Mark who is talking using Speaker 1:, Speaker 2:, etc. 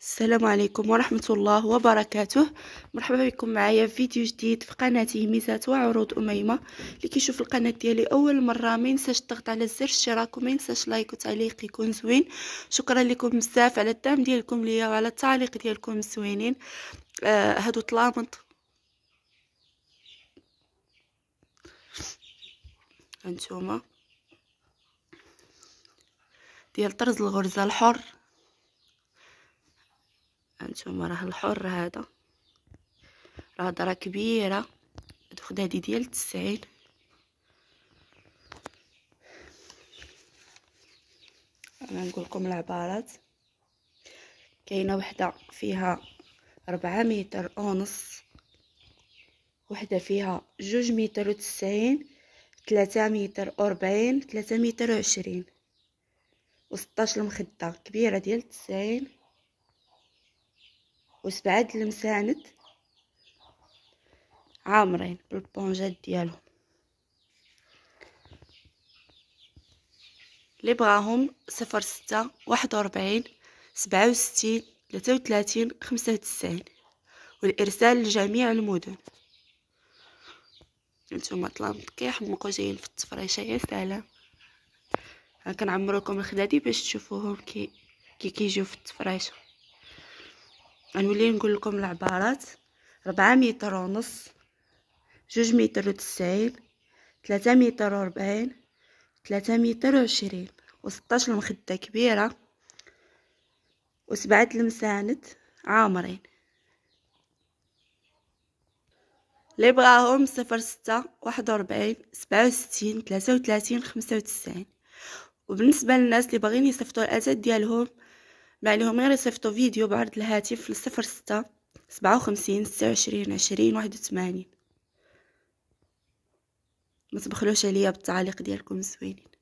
Speaker 1: السلام عليكم ورحمة الله وبركاته مرحبا بكم معايا في فيديو جديد في قناتي ميزات وعروض أميمة اللي كيشوف القناة ديالي أول مرة ما ينساش الضغط على زر الاشتراك وما ينساش لايك وتعليق يكون زوين شكرا لكم بزاف على الدعم ديالكم ليا وعلى التعليق ديالكم زوينين آه هادو طلامط هانتوما ديال طرز الغرزة الحر هانتوما راه الحر هذا راه درا كبيره تاخذ هذه ديال 90 انا نقول لكم العبارات كاينه وحده فيها ربعة متر ونص وحده فيها جوج متر و90 3 متر و40 3 متر و16 المخدة كبيرة ديال تسعين وسبعة المساند عامرين بالبونجات ديالهم لي بغاهم صفر ستة واحد وربعين سبعة وستين تلاتة وتلاتين خمسة وتسعين والإرسال لجميع المدن نتوما طلامط كيحمقو جايين في التفريشة يا سلام ها كنعمروكم الخدادي باش تشوفوهم كي كي كيجيو في التفريشه غنولي نقول لكم العبارات ربعة متر ونص جوج متر وتسعين تلاتة متر وربعين تلاتة متر وعشرين وستاش المخدة كبيرة وسبعة المساند عامرين لي بغاهم صفر ستة واحد وربعين سبعة وستين تلاتة وتلاتين خمسة وتسعين وبالنسبة للناس اللي باغيين يصيفطوا الأتات ديالهم مع لهم غير صيفطوا فيديو بعرض الهاتف لصفر ستة سبعة وخمسين ستة وعشرين عشرين واحد وثمانين ما تبخلوش عليا بالتعاليق ديالكم زوينين